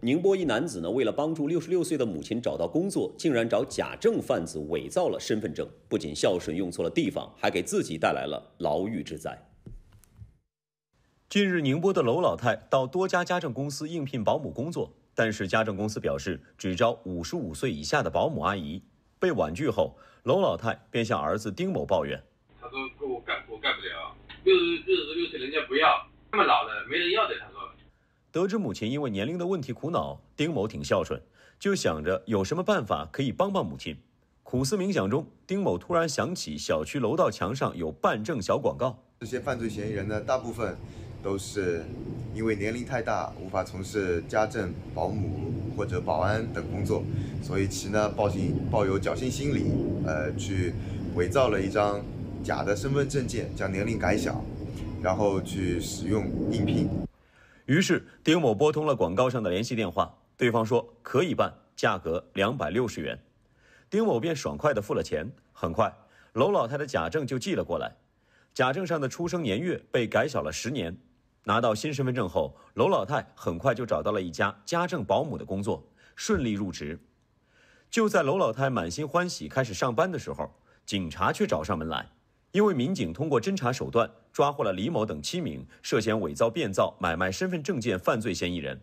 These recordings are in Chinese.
宁波一男子呢，为了帮助六十六岁的母亲找到工作，竟然找假证贩子伪造了身份证，不仅孝顺用错了地方，还给自己带来了牢狱之灾。近日，宁波的娄老太到多家家政公司应聘保姆工作，但是家政公司表示只招五十五岁以下的保姆阿姨，被婉拒后，娄老太便向儿子丁某抱怨：“他说给我干，我干不了，六十六。”得知母亲因为年龄的问题苦恼，丁某挺孝顺，就想着有什么办法可以帮帮母亲。苦思冥想中，丁某突然想起小区楼道墙上有办证小广告。这些犯罪嫌疑人呢，大部分都是因为年龄太大，无法从事家政、保姆或者保安等工作，所以其呢抱心抱有侥幸心理，呃，去伪造了一张假的身份证件，将年龄改小，然后去使用应聘。于是丁某拨通了广告上的联系电话，对方说可以办，价格两百六十元，丁某便爽快地付了钱。很快，娄老太的假证就寄了过来，假证上的出生年月被改小了十年。拿到新身份证后，娄老太很快就找到了一家家政保姆的工作，顺利入职。就在娄老太满心欢喜开始上班的时候，警察却找上门来。因为民警通过侦查手段抓获了李某等七名涉嫌伪造、变造、买卖身份证件犯罪嫌疑人，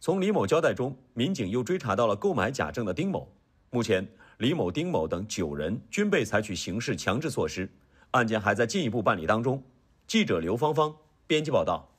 从李某交代中，民警又追查到了购买假证的丁某。目前，李某、丁某等九人均被采取刑事强制措施，案件还在进一步办理当中。记者刘芳芳，编辑报道。